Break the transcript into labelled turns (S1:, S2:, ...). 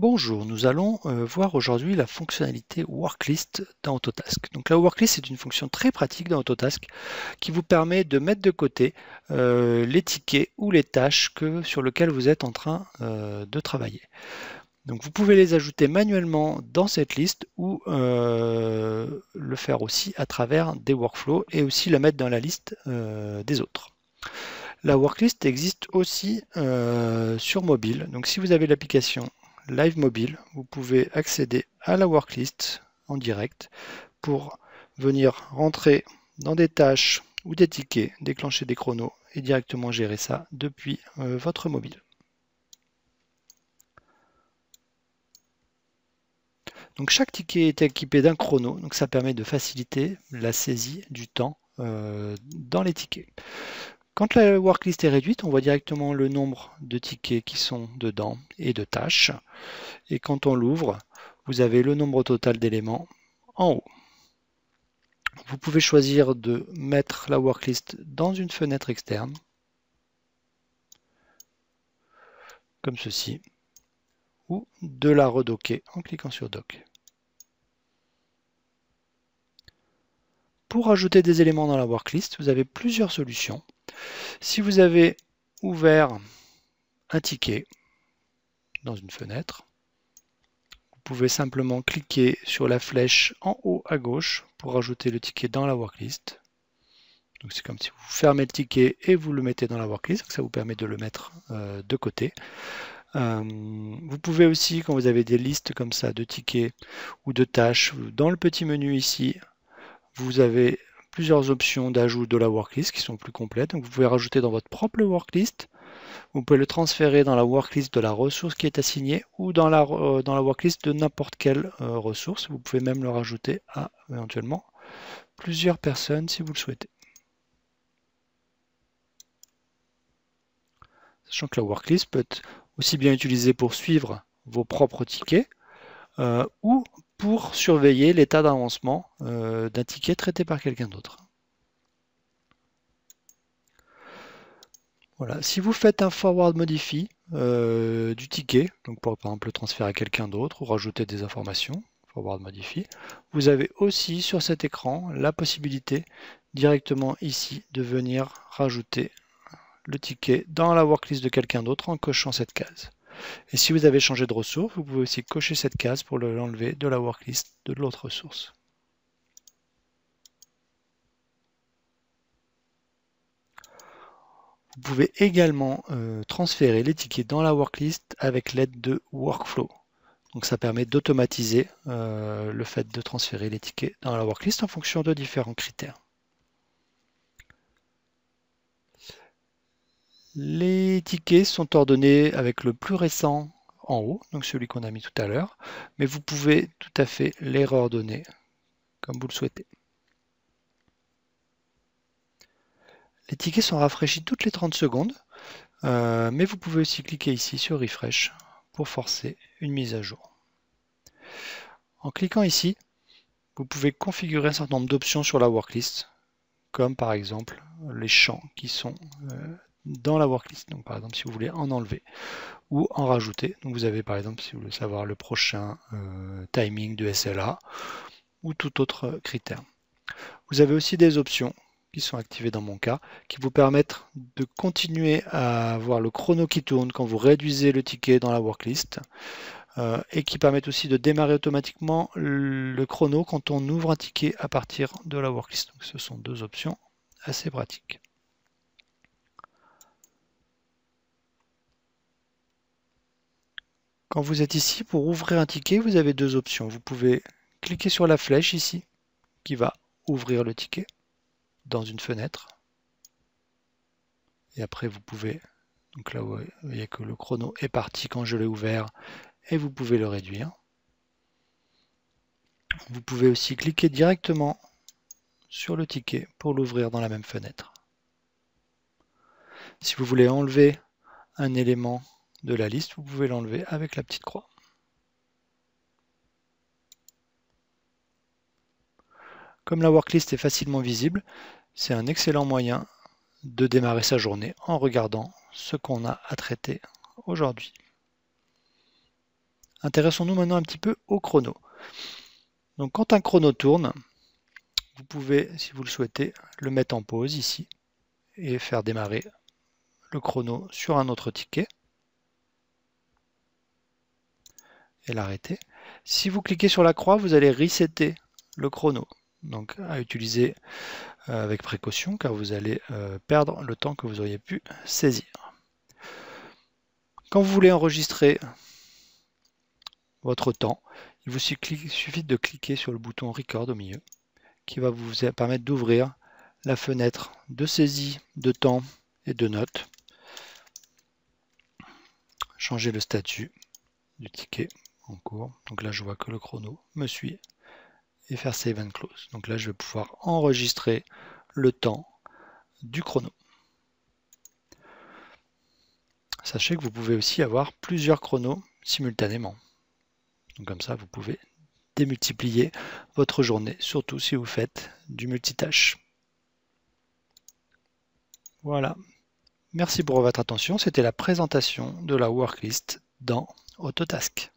S1: Bonjour, nous allons euh, voir aujourd'hui la fonctionnalité worklist dans Autotask. Donc la worklist est une fonction très pratique dans Autotask qui vous permet de mettre de côté euh, les tickets ou les tâches que, sur lesquelles vous êtes en train euh, de travailler. Donc vous pouvez les ajouter manuellement dans cette liste ou le faire aussi à travers des workflows et aussi la mettre dans la liste des autres. La worklist existe aussi sur mobile. Donc si vous avez l'application Live Mobile, vous pouvez accéder à la worklist en direct pour venir rentrer dans des tâches ou des tickets, déclencher des chronos et directement gérer ça depuis euh, votre mobile. Donc chaque ticket est équipé d'un chrono, donc ça permet de faciliter la saisie du temps euh, dans les tickets. Quand la worklist est réduite, on voit directement le nombre de tickets qui sont dedans et de tâches. Et quand on l'ouvre, vous avez le nombre total d'éléments en haut. Vous pouvez choisir de mettre la worklist dans une fenêtre externe, comme ceci, ou de la redocker en cliquant sur Doc. Pour ajouter des éléments dans la worklist, vous avez plusieurs solutions. Si vous avez ouvert un ticket dans une fenêtre, vous pouvez simplement cliquer sur la flèche en haut à gauche pour ajouter le ticket dans la worklist. Donc c'est comme si vous fermez le ticket et vous le mettez dans la worklist, ça vous permet de le mettre euh, de côté. Euh, vous pouvez aussi, quand vous avez des listes comme ça de tickets ou de tâches, dans le petit menu ici, vous avez plusieurs options d'ajout de la worklist qui sont plus complètes. Donc vous pouvez rajouter dans votre propre worklist, vous pouvez le transférer dans la worklist de la ressource qui est assignée ou dans la, euh, dans la worklist de n'importe quelle euh, ressource. Vous pouvez même le rajouter à éventuellement plusieurs personnes si vous le souhaitez. Sachant que la worklist peut être aussi bien utilisée pour suivre vos propres tickets euh, ou pour surveiller l'état d'avancement euh, d'un ticket traité par quelqu'un d'autre. Si vous faites un forward modify euh, du ticket, donc pour par exemple le transférer à quelqu'un d'autre ou rajouter des informations, forward modify, vous avez aussi sur cet écran la possibilité directement ici de venir rajouter le ticket dans la worklist de quelqu'un d'autre en cochant cette case. Et si vous avez changé de ressource, vous pouvez aussi cocher cette case pour l'enlever de la worklist de l'autre ressource. Vous pouvez également euh, transférer les tickets dans la worklist avec l'aide de Workflow. Donc ça permet d'automatiser euh, le fait de transférer les tickets dans la worklist en fonction de différents critères. Les tickets sont ordonnés avec le plus récent en haut, donc celui qu'on a mis tout à l'heure, mais vous pouvez tout à fait les réordonner comme vous le souhaitez. Les tickets sont rafraîchis toutes les 30 secondes, euh, mais vous pouvez aussi cliquer ici sur Refresh pour forcer une mise à jour. En cliquant ici, vous pouvez configurer un certain nombre d'options sur la worklist, comme par exemple les champs qui sont euh, dans la worklist. Donc par exemple, si vous voulez en enlever ou en rajouter. Donc vous avez par exemple, si vous voulez savoir le prochain euh, timing de SLA ou tout autre critère. Vous avez aussi des options qui sont activées dans mon cas, qui vous permettent de continuer à avoir le chrono qui tourne quand vous réduisez le ticket dans la worklist, euh, et qui permettent aussi de démarrer automatiquement le chrono quand on ouvre un ticket à partir de la worklist. Donc ce sont deux options assez pratiques. Quand vous êtes ici, pour ouvrir un ticket, vous avez deux options. Vous pouvez cliquer sur la flèche ici, qui va ouvrir le ticket dans une fenêtre. Et après, vous pouvez, donc là, vous voyez que le chrono est parti quand je l'ai ouvert, et vous pouvez le réduire. Vous pouvez aussi cliquer directement sur le ticket pour l'ouvrir dans la même fenêtre. Si vous voulez enlever un élément de la liste, vous pouvez l'enlever avec la petite croix. Comme la worklist est facilement visible, c'est un excellent moyen de démarrer sa journée en regardant ce qu'on a à traiter aujourd'hui. Intéressons-nous maintenant un petit peu au chrono. Donc quand un chrono tourne, vous pouvez, si vous le souhaitez, le mettre en pause ici et faire démarrer le chrono sur un autre ticket. l'arrêter. Si vous cliquez sur la croix, vous allez resetter le chrono. Donc à utiliser euh, avec précaution car vous allez euh, perdre le temps que vous auriez pu saisir. Quand vous voulez enregistrer votre temps, il vous suffit de cliquer sur le bouton Record au milieu qui va vous permettre d'ouvrir la fenêtre de saisie de temps et de notes. Changer le statut du ticket cours. Donc là, je vois que le chrono me suit et faire save and close. Donc là, je vais pouvoir enregistrer le temps du chrono. Sachez que vous pouvez aussi avoir plusieurs chronos simultanément. Donc comme ça, vous pouvez démultiplier votre journée, surtout si vous faites du multitâche. Voilà. Merci pour votre attention. C'était la présentation de la worklist dans Autotask.